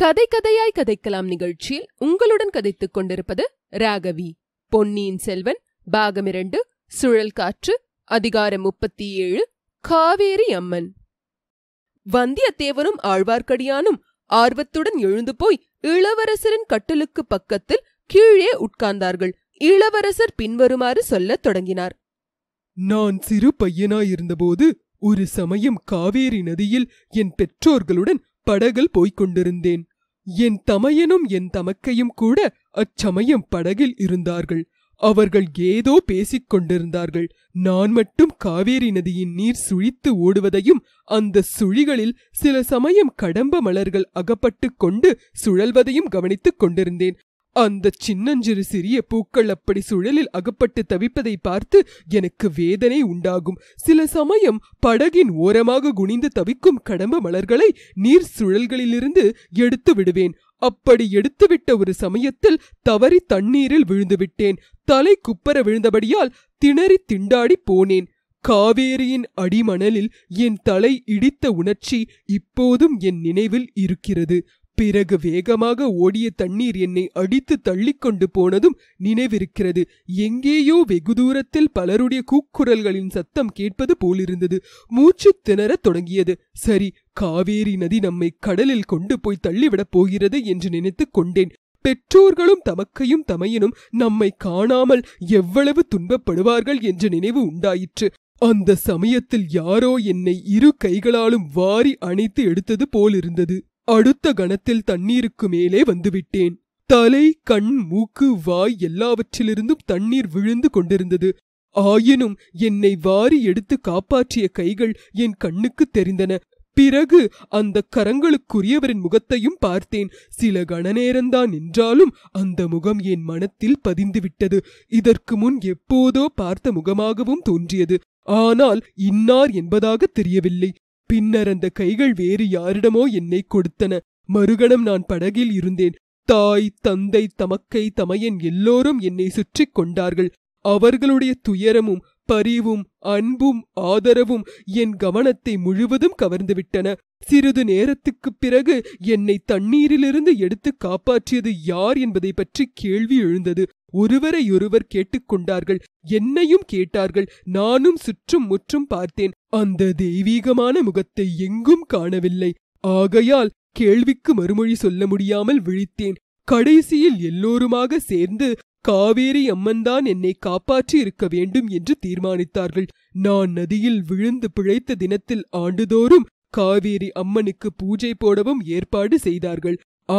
கதை கதையாய் கதைக்கலாம் நிகழ்ச்சியில் உங்களுடன் கதைத்துக் கொண்டிருப்பது ராகவி பொன்னியின் செல்வன் பாகம் இரண்டு சுழல் காற்று அதிகாரம் முப்பத்தி ஏழு காவேரி அம்மன் வந்தியத்தேவனும் ஆழ்வார்க்கடியானும் ஆர்வத்துடன் எழுந்து போய் இளவரசரின் கட்டிலுக்கு பக்கத்தில் கீழே உட்கார்ந்தார்கள் இளவரசர் பின்வருமாறு சொல்லத் தொடங்கினார் நான் சிறு பையனாயிருந்தபோது ஒரு சமயம் காவேரி நதியில் என் பெற்றோர்களுடன் படகில் போய்க் கொண்டிருந்தேன் என் தமையனும் என் தமக்கையும் கூட அச்சமயம் படகில் இருந்தார்கள் அவர்கள் ஏதோ பேசிக் கொண்டிருந்தார்கள் நான் மட்டும் காவேரி நதியின் நீர் சுழித்து ஓடுவதையும் அந்த சுழிகளில் சில சமயம் கடம்ப மலர்கள் அகப்பட்டு கொண்டு சுழல்வதையும் கவனித்துக் கொண்டிருந்தேன் அந்த சின்னஞ்சிறு சிறிய பூக்கள் அப்படி சுழலில் அகப்பட்டு தவிப்பதை பார்த்து எனக்கு வேதனை உண்டாகும் சில சமயம் படகின் ஓரமாக குனிந்து தவிக்கும் கடம்ப மலர்களை நீர் சுழல்களிலிருந்து எடுத்து விடுவேன் அப்படி எடுத்துவிட்ட ஒரு சமயத்தில் தவறி தண்ணீரில் விழுந்துவிட்டேன் தலை குப்பர விழுந்தபடியால் திணறி திண்டாடி போனேன் காவேரியின் அடிமணலில் என் தலை இடித்த உணர்ச்சி இப்போதும் என் நினைவில் இருக்கிறது பிறகு வேகமாக ஓடிய தண்ணீர் என்னை அடித்து கொண்டு போனதும் நினைவிருக்கிறது எங்கேயோ வெகு தூரத்தில் பலருடைய கூக்குரல்களின் சத்தம் கேட்பது போலிருந்தது மூச்சு திணறத் தொடங்கியது சரி காவேரி நதி நம்மை கடலில் கொண்டு போய் தள்ளிவிடப் போகிறது என்று நினைத்து கொண்டேன் பெற்றோர்களும் தமக்கையும் தமையனும் நம்மை காணாமல் எவ்வளவு துன்பப்படுவார்கள் என்ற நினைவு உண்டாயிற்று அந்த சமயத்தில் யாரோ என்னை இரு கைகளாலும் வாரி அணைத்து எடுத்தது போலிருந்தது அடுத்த கணத்தில் தண்ணீருக்கு மேலே வந்துவிட்டேன் தலை கண் மூக்கு வாய் எல்லாவற்றிலிருந்தும் தண்ணீர் விழுந்து கொண்டிருந்தது ஆயினும் என்னை வாரி எடுத்து காப்பாற்றிய கைகள் என் கண்ணுக்கு தெரிந்தன பிறகு அந்த கரங்களுக்குரியவரின் முகத்தையும் பார்த்தேன் சில கணநேரம்தான் நின்றாலும் அந்த முகம் என் மனத்தில் பதிந்துவிட்டது இதற்கு முன் எப்போதோ பார்த்த முகமாகவும் தோன்றியது ஆனால் இன்னார் என்பதாக தெரியவில்லை பின்னர் அந்த கைகள் வேறு யாரிடமோ என்னை கொடுத்தன மறுகணம் நான் படகில் இருந்தேன் தாய் தந்தை தமக்கை தமையன் எல்லோரும் என்னை சுற்றி கொண்டார்கள் அவர்களுடைய துயரமும் பரிவும் அன்பும் ஆதரவும் என் கவனத்தை முழுவதும் கவர்ந்துவிட்டன சிறிது நேரத்துக்குப் பிறகு என்னை தண்ணீரிலிருந்து எடுத்து காப்பாற்றியது யார் என்பதை பற்றி கேள்வி எழுந்தது ஒருவரையொருவர் கேட்டுக்கொண்டார்கள் என்னையும் கேட்டார்கள் நானும் சுற்றும் முற்றும் பார்த்தேன் அந்த தெய்வீகமான முகத்தை எங்கும் காணவில்லை ஆகையால் கேள்விக்கு மறுமொழி சொல்ல முடியாமல் விழித்தேன் கடைசியில் எல்லோருமாக சேர்ந்து காவேரி அம்மன்தான் என்னை காப்பாற்றி இருக்க வேண்டும் என்று தீர்மானித்தார்கள் நான் நதியில் விழுந்து பிழைத்த தினத்தில் ஆண்டுதோறும் காவேரி அம்மனுக்கு பூஜை போடவும் ஏற்பாடு செய்தார்கள்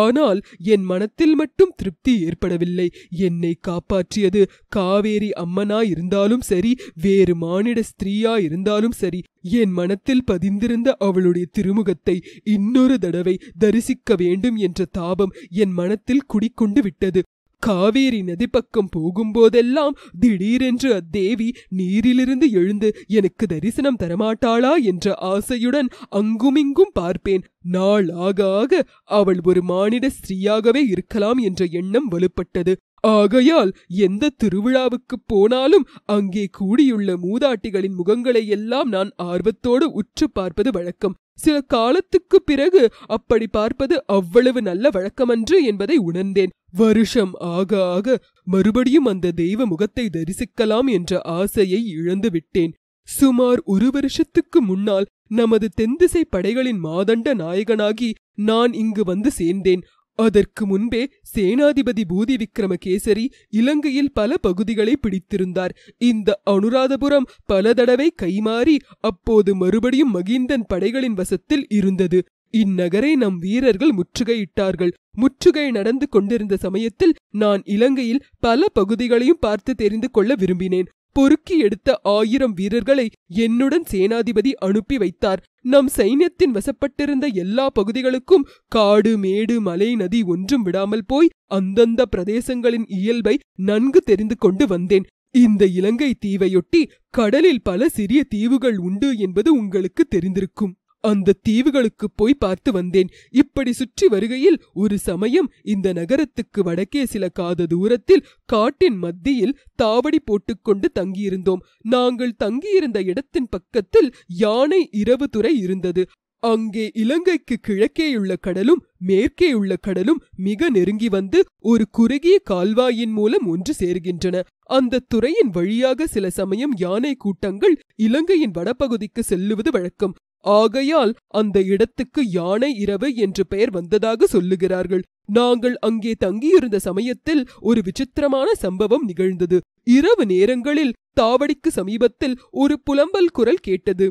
ஆனால் என் மனத்தில் மட்டும் திருப்தி ஏற்படவில்லை என்னை காப்பாற்றியது காவேரி அம்மனாயிருந்தாலும் சரி வேறு மானிட ஸ்திரீயாயிருந்தாலும் சரி என் மனத்தில் பதிந்திருந்த அவளுடைய திருமுகத்தை இன்னொரு தடவை தரிசிக்க வேண்டும் என்ற தாபம் என் மனத்தில் குடிக்கொண்டு விட்டது காவேரி நதி பக்கம் போகும்போதெல்லாம் திடீரென்று அத்தேவி நீரிலிருந்து எழுந்து எனக்கு தரிசனம் தரமாட்டாளா என்ற ஆசையுடன் அங்குமிங்கும் பார்ப்பேன் நாள் ஆக அவள் ஒரு மானிட ஸ்ரீயாகவே இருக்கலாம் என்ற எண்ணம் வலுப்பட்டது ஆகையால் எந்த திருவிழாவுக்குப் போனாலும் அங்கே கூடியுள்ள மூதாட்டிகளின் முகங்களை எல்லாம் நான் ஆர்வத்தோடு உற்று பார்ப்பது வழக்கம் சில காலத்துக்கு பிறகு அப்படி பார்ப்பது அவ்வளவு நல்ல வழக்கமன்று என்பதை உணர்ந்தேன் வருஷம் ஆக ஆக மறுபடியும் அந்த தெய்வ முகத்தை தரிசிக்கலாம் என்ற ஆசையை இழந்து விட்டேன் சுமார் ஒரு வருஷத்துக்கு முன்னால் நமது தென்திசை படைகளின் மாதண்ட நாயகனாகி நான் இங்கு வந்து சேர்ந்தேன் அதற்கு முன்பே சேனாதிபதி பூதி விக்ரமகேசரி இலங்கையில் பல பகுதிகளை பிடித்திருந்தார் இந்த அனுராதபுரம் பல தடவை கைமாறி அப்போது மறுபடியும் மகிந்தன் படைகளின் வசத்தில் இருந்தது இந்நகரை நம் வீரர்கள் முற்றுகையிட்டார்கள் முற்றுகை நடந்து கொண்டிருந்த சமயத்தில் நான் இலங்கையில் பல பகுதிகளையும் பார்த்து தெரிந்து கொள்ள விரும்பினேன் பொறுக்கி எடுத்த ஆயிரம் வீரர்களை என்னுடன் சேனாதிபதி அனுப்பி வைத்தார் நம் சைன்யத்தின் வசப்பட்டிருந்த எல்லா பகுதிகளுக்கும் காடு மேடு மலை நதி ஒன்றும் விடாமல் போய் அந்தந்த பிரதேசங்களின் இயல்பை நன்கு தெரிந்து கொண்டு வந்தேன் இந்த இலங்கை தீவையொட்டி கடலில் பல சிறிய தீவுகள் உண்டு என்பது உங்களுக்கு தெரிந்திருக்கும் அந்த தீவுகளுக்கு போய் பார்த்து வந்தேன் இப்படி சுற்றி வருகையில் ஒரு சமயம் இந்த நகரத்துக்கு வடக்கே சில காத தூரத்தில் காட்டின் மத்தியில் தாவடி போட்டுக்கொண்டு தங்கியிருந்தோம் நாங்கள் தங்கியிருந்த இடத்தின் பக்கத்தில் யானை இரவு துறை இருந்தது அங்கே இலங்கைக்கு கிழக்கேயுள்ள கடலும் மேற்கேயுள்ள கடலும் மிக நெருங்கி வந்து ஒரு குறுகிய கால்வாயின் மூலம் ஒன்று சேர்கின்றன அந்த துறையின் வழியாக சில சமயம் யானை கூட்டங்கள் இலங்கையின் வடபகுதிக்கு செல்லுவது வழக்கம் ஆகையால் அந்த இடத்துக்கு யானை இரவு என்று பெயர் வந்ததாக சொல்லுகிறார்கள் நாங்கள் அங்கே தங்கியிருந்த சமயத்தில் ஒரு விசித்திரமான சம்பவம் நிகழ்ந்தது இரவு நேரங்களில் தாவடிக்கு சமீபத்தில் ஒரு புலம்பல் குரல் கேட்டது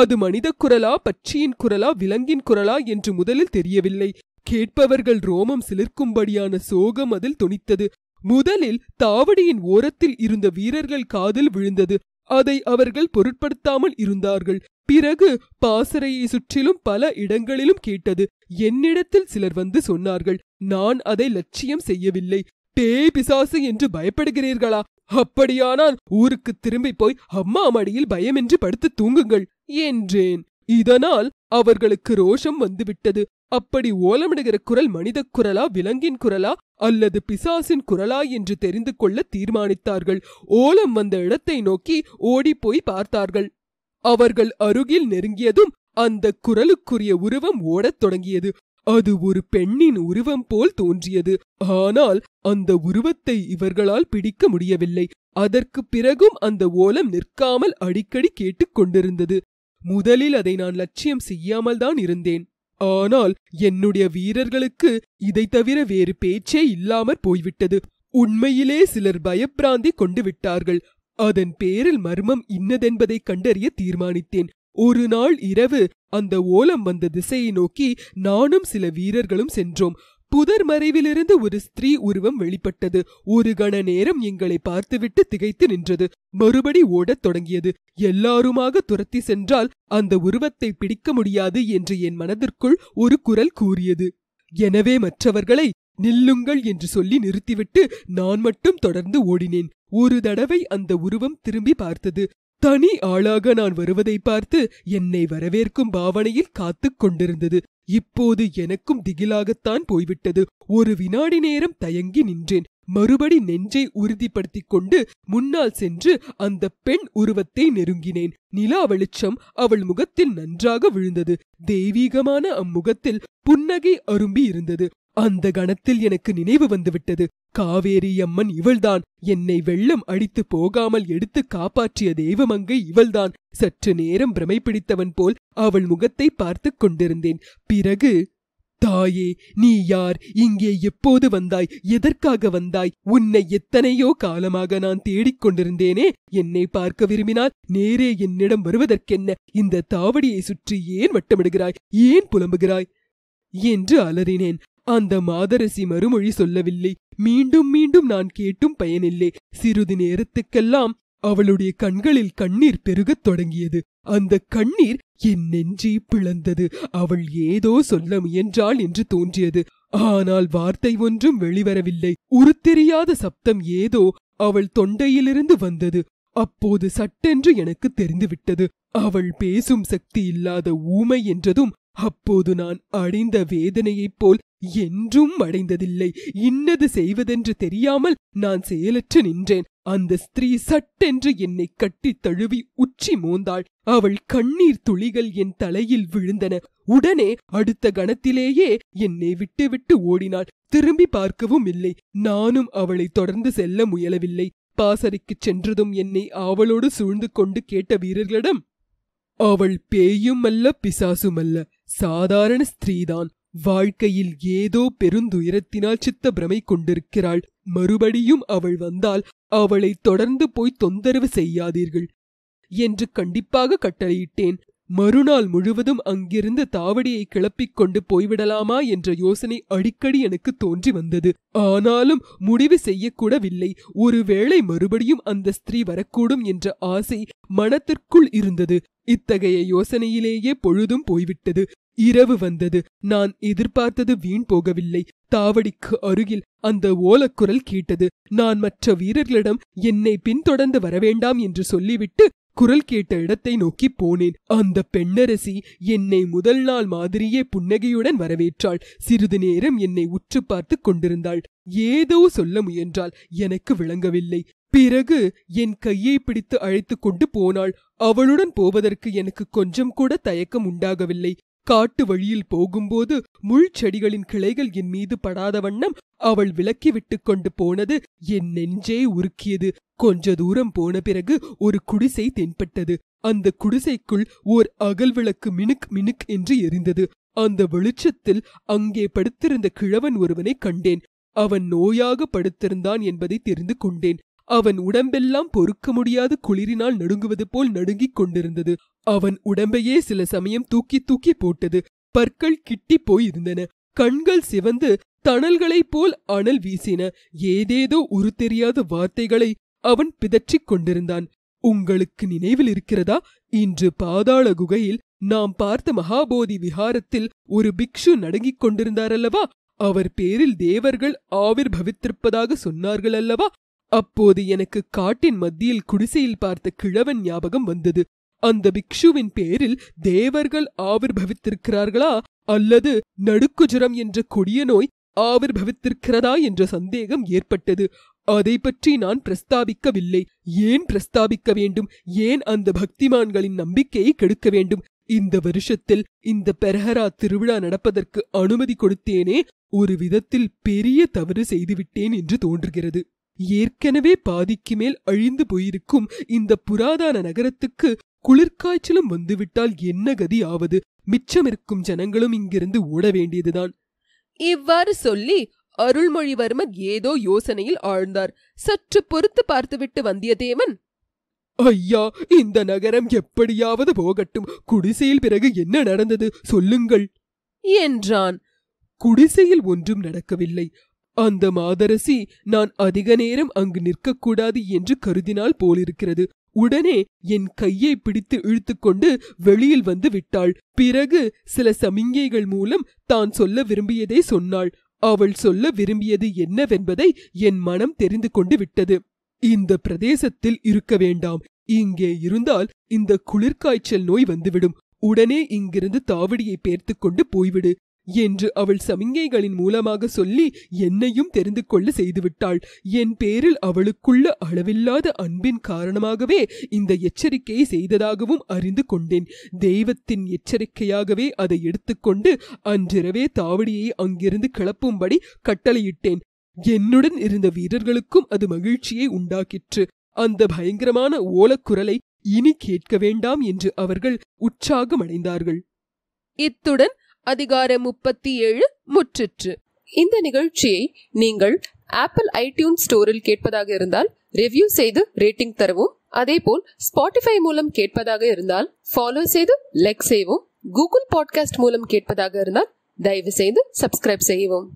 அது மனித குரலா பட்சியின் குரலா விலங்கின் குரலா என்று முதலில் தெரியவில்லை கேட்பவர்கள் ரோமம் சிலிர்க்கும்படியான சோகம் அதில் துணித்தது முதலில் தாவடியின் ஓரத்தில் இருந்த வீரர்கள் காதில் விழுந்தது அதை அவர்கள் பொருட்படுத்தாமல் இருந்தார்கள் பிறகு பாசறையை சுற்றிலும் பல இடங்களிலும் கேட்டது என்னிடத்தில் சிலர் வந்து சொன்னார்கள் நான் அதை லட்சியம் செய்யவில்லை பேய் பிசாசு என்று பயப்படுகிறீர்களா அப்படியானால் ஊருக்கு திரும்பி போய் அம்மா மடியில் பயமின்றி படுத்து தூங்குங்கள் என்றேன் இதனால் அவர்களுக்கு ரோஷம் வந்துவிட்டது அப்படி ஓலமிடுகிற குரல் மனித குரலா விலங்கின் குரலா அல்லது பிசாசின் குரலா என்று தெரிந்து கொள்ள தீர்மானித்தார்கள் ஓலம் வந்த இடத்தை நோக்கி ஓடிப்போய் பார்த்தார்கள் அவர்கள் அருகில் நெருங்கியதும் அந்த குரலுக்குரிய உருவம் ஓடத் தொடங்கியது அது ஒரு பெண்ணின் உருவம் போல் தோன்றியது ஆனால் அந்த உருவத்தை இவர்களால் பிடிக்க முடியவில்லை அதற்கு பிறகும் அந்த ஓலம் நிற்காமல் அடிக்கடி கேட்டுக்கொண்டிருந்தது முதலில் அதை நான் லட்சியம் செய்யாமல் தான் இருந்தேன் ஆனால் என்னுடைய வீரர்களுக்கு இதை தவிர வேறு பேச்சே இல்லாமற் போய்விட்டது உண்மையிலே சிலர் பயப்பிராந்தி கொண்டு விட்டார்கள் அதன் பேரில் மர்மம் இன்னதென்பதை கண்டறிய தீர்மானித்தேன் ஒரு நாள் இரவு அந்த ஓலம் வந்த திசையை நோக்கி நானும் சில வீரர்களும் சென்றோம் புதர் மறைவிலிருந்து ஒரு ஸ்திரீ உருவம் வெளிப்பட்டது ஒரு கண நேரம் எங்களை பார்த்துவிட்டு திகைத்து நின்றது மறுபடி ஓடத் தொடங்கியது எல்லாருமாக துரத்தி சென்றால் அந்த உருவத்தை பிடிக்க முடியாது என்று என் மனதிற்குள் ஒரு குரல் கூறியது எனவே மற்றவர்களை நில்லுங்கள் என்று சொல்லி நிறுத்திவிட்டு நான் மட்டும் தொடர்ந்து ஓடினேன் ஒரு தடவை அந்த உருவம் திரும்பி பார்த்தது தனி ஆளாக நான் வருவதை பார்த்து என்னை வரவேற்கும் பாவனையில் காத்துக் கொண்டிருந்தது இப்போது எனக்கும் திகிலாகத்தான் போய்விட்டது ஒரு வினாடி நேரம் தயங்கி நின்றேன் மறுபடி நெஞ்சை உறுதிப்படுத்திக் கொண்டு முன்னால் சென்று அந்த பெண் உருவத்தை நெருங்கினேன் நிலா வெளிச்சம் அவள் முகத்தில் நன்றாக விழுந்தது தெய்வீகமான அம்முகத்தில் புன்னகை அரும்பி இருந்தது அந்த கணத்தில் எனக்கு நினைவு வந்துவிட்டது காவேரி அம்மன் இவள்தான் என்னை வெள்ளம் அடித்து போகாமல் எடுத்து காப்பாற்றிய தெய்வமங்கை இவள்தான் சற்று நேரம் பிரமை பிடித்தவன் போல் அவள் முகத்தை பார்த்து கொண்டிருந்தேன் பிறகு தாயே நீ யார் இங்கே எப்போது வந்தாய் எதற்காக வந்தாய் உன்னை எத்தனையோ காலமாக நான் தேடிக் கொண்டிருந்தேனே என்னை பார்க்க விரும்பினால் நேரே என்னிடம் வருவதற்கென்ன இந்த தாவடியை சுற்றி ஏன் வட்டமிடுகிறாய் ஏன் புலம்புகிறாய் என்று அலறினேன் அந்த மாதரசி மறுமொழி சொல்லவில்லை மீண்டும் மீண்டும் நான் கேட்டும் பயனில்லை சிறிது நேரத்துக்கெல்லாம் அவளுடைய கண்களில் கண்ணீர் பெருகத் தொடங்கியது அந்த கண்ணீர் என் நெஞ்சி பிளந்தது அவள் ஏதோ சொல்ல முயன்றாள் என்று தோன்றியது ஆனால் வார்த்தை ஒன்றும் வெளிவரவில்லை உருத்தெரியாத சப்தம் ஏதோ அவள் தொண்டையிலிருந்து வந்தது அப்போது சட்டென்று எனக்கு தெரிந்துவிட்டது அவள் பேசும் சக்தி இல்லாத ஊமை என்றதும் அப்போது நான் அடைந்த வேதனையைப் போல் என்றும் அடைந்ததில்லை இன்னது செய்வதென்று தெரியாமல் நான் செயலற்று நின்றேன் அந்த ஸ்திரீ சட்டென்று என்னை கட்டித் தழுவி உச்சி மோந்தாள் அவள் கண்ணீர் துளிகள் என் தலையில் விழுந்தன உடனே அடுத்த கணத்திலேயே என்னை விட்டுவிட்டு ஓடினாள் திரும்பி பார்க்கவும் இல்லை நானும் அவளை தொடர்ந்து செல்ல முயலவில்லை பாசறைக்குச் சென்றதும் என்னை ஆவலோடு சூழ்ந்து கொண்டு கேட்ட வீரர்களிடம் அவள் பேயும் அல்ல பிசாசுமல்ல சாதாரண ஸ்திரீதான் வாழ்க்கையில் ஏதோ பெருந்துயரத்தினால் சித்த பிரமை கொண்டிருக்கிறாள் மறுபடியும் அவள் வந்தால் அவளை தொடர்ந்து போய் தொந்தரவு செய்யாதீர்கள் என்று கண்டிப்பாக கட்டளையிட்டேன் மறுநாள் முழுவதும் அங்கிருந்து தாவடியை கிளப்பிக் கொண்டு போய்விடலாமா என்ற யோசனை அடிக்கடி எனக்கு தோன்றி வந்தது ஆனாலும் முடிவு செய்யக்கூடவில்லை ஒருவேளை மறுபடியும் அந்த ஸ்திரீ வரக்கூடும் என்ற ஆசை மனத்திற்குள் இருந்தது இத்தகைய யோசனையிலேயே பொழுதும் போய்விட்டது இரவு வந்தது நான் எதிர்பார்த்தது வீண் போகவில்லை தாவடிக்கு அருகில் அந்த ஓலக்குரல் கேட்டது நான் மற்ற வீரர்களிடம் என்னை பின்தொடர்ந்து வரவேண்டாம் என்று சொல்லிவிட்டு குரல் கேட்ட இடத்தை நோக்கி போனேன் அந்த பெண்ணரசி என்னை முதல் நாள் மாதிரியே புன்னகையுடன் வரவேற்றாள் சிறிது நேரம் என்னை உற்று பார்த்து கொண்டிருந்தாள் ஏதோ சொல்ல முயன்றால் எனக்கு விளங்கவில்லை பிறகு என் கையை பிடித்து அழைத்து கொண்டு போனாள் அவளுடன் போவதற்கு எனக்கு கொஞ்சம் கூட தயக்கம் உண்டாகவில்லை காட்டு வழியில் போகும்போது முள் செடிகளின் கிளைகள் என் மீது படாத வண்ணம் அவள் விலக்கி விட்டு கொண்டு போனது என் நெஞ்சே உருக்கியது கொஞ்ச தூரம் போன பிறகு ஒரு குடிசை தென்பட்டது அந்த குடிசைக்குள் ஓர் அகல் விளக்கு மினுக் மினுக் என்று எரிந்தது அந்த வெளிச்சத்தில் அங்கே படுத்திருந்த கிழவன் ஒருவனை கண்டேன் அவன் நோயாக படுத்திருந்தான் என்பதை தெரிந்து கொண்டேன் அவன் உடம்பெல்லாம் பொறுக்க முடியாத குளிரினால் நடுங்குவது போல் நடுங்கிக் கொண்டிருந்தது அவன் உடம்பையே சில சமயம் தூக்கி தூக்கி போட்டது பற்கள் கிட்டி போயிருந்தன கண்கள் சிவந்து தணல்களைப் போல் அனல் வீசின ஏதேதோ உரு தெரியாத வார்த்தைகளை அவன் பிதற்றிக் கொண்டிருந்தான் உங்களுக்கு நினைவில் இருக்கிறதா இன்று பாதாள குகையில் நாம் பார்த்த மகாபோதி விஹாரத்தில் ஒரு பிக்ஷு நடுங்கிக் கொண்டிருந்தாரல்லவா அவர் பேரில் தேவர்கள் ஆவிர்பவித்திருப்பதாக சொன்னார்கள் அல்லவா அப்போது எனக்கு காட்டின் மத்தியில் குடிசையில் பார்த்த கிழவன் ஞாபகம் வந்தது அந்த பிக்ஷுவின் பேரில் தேவர்கள் ஆவிர்பவித்திருக்கிறார்களா அல்லது நடுக்குஜுரம் என்ற கொடிய நோய் ஆவிர்பவித்திருக்கிறதா என்ற சந்தேகம் ஏற்பட்டது அதை பற்றி நான் பிரஸ்தாபிக்கவில்லை ஏன் பிரஸ்தாபிக்க வேண்டும் ஏன் அந்த பக்திமான்களின் நம்பிக்கையை கெடுக்க வேண்டும் இந்த வருஷத்தில் இந்த பெரஹரா திருவிழா நடப்பதற்கு அனுமதி கொடுத்தேனே ஒரு விதத்தில் பெரிய தவறு செய்துவிட்டேன் என்று தோன்றுகிறது ஏற்கனவே பாதிக்கு மேல் அழிந்து போயிருக்கும் இந்த புராதான நகரத்துக்கு குளிர்காய்ச்சலும் வந்துவிட்டால் என்ன கதி ஆவது மிச்சமிருக்கும் ஜனங்களும் இங்கிருந்து ஓட வேண்டியதுதான் இவ்வாறு சொல்லி அருள்மொழிவர்மர் ஏதோ யோசனையில் ஆழ்ந்தார் சற்று பொறுத்து பார்த்துவிட்டு வந்தியத்தேவன் ஐயா இந்த நகரம் எப்படியாவது போகட்டும் குடிசையில் பிறகு என்ன நடந்தது சொல்லுங்கள் என்றான் குடிசையில் ஒன்றும் நடக்கவில்லை அந்த மாதரசி நான் அதிக நேரம் அங்கு நிற்கக்கூடாது என்று கருதினால் போலிருக்கிறது உடனே என் கையை பிடித்து இழுத்துக்கொண்டு வெளியில் வந்து விட்டாள் பிறகு சில சமிங்கைகள் மூலம் தான் சொல்ல விரும்பியதை சொன்னாள் அவள் சொல்ல விரும்பியது என்னவென்பதை என் மனம் தெரிந்து கொண்டு விட்டது இந்த பிரதேசத்தில் இருக்க வேண்டாம் இங்கே இருந்தால் இந்த குளிர்காய்ச்சல் நோய் வந்துவிடும் உடனே இங்கிருந்து தாவடியை பேர்த்து கொண்டு போய்விடு என்று அவள் சமிங்கைகளின் மூலமாக சொல்லி என்னையும் தெரிந்து கொள்ள செய்துவிட்டாள் என் பேரில் அவளுக்குள்ள அளவில்லாத அன்பின் காரணமாகவே இந்த எச்சரிக்கையை செய்ததாகவும் அறிந்து கொண்டேன் தெய்வத்தின் எச்சரிக்கையாகவே அதை எடுத்துக்கொண்டு அன்றிரவே தாவடியை அங்கிருந்து கிளப்பும்படி கட்டளையிட்டேன் என்னுடன் இருந்த வீரர்களுக்கும் அது மகிழ்ச்சியை உண்டாக்கிற்று அந்த பயங்கரமான ஓலக்குரலை இனி கேட்க வேண்டாம் என்று அவர்கள் உற்சாகமடைந்தார்கள் இத்துடன் அதிகாரம் முப்பத்தி ஏழு முற்றிற்று இந்த நிகழ்ச்சியை நீங்கள் ஆப்பிள் ஐடியூன் ஸ்டோரில் கேட்பதாக இருந்தால் ரிவ்யூ செய்து ரேட்டிங் தரவும் அதேபோல் ஸ்பாட்டிஃபை மூலம் கேட்பதாக இருந்தால் ஃபாலோ செய்து லைக் செய்வோம் கூகுள் பாட்காஸ்ட் மூலம் கேட்பதாக இருந்தால் தயவு செய்து சப்ஸ்கிரைப் செய்யவும்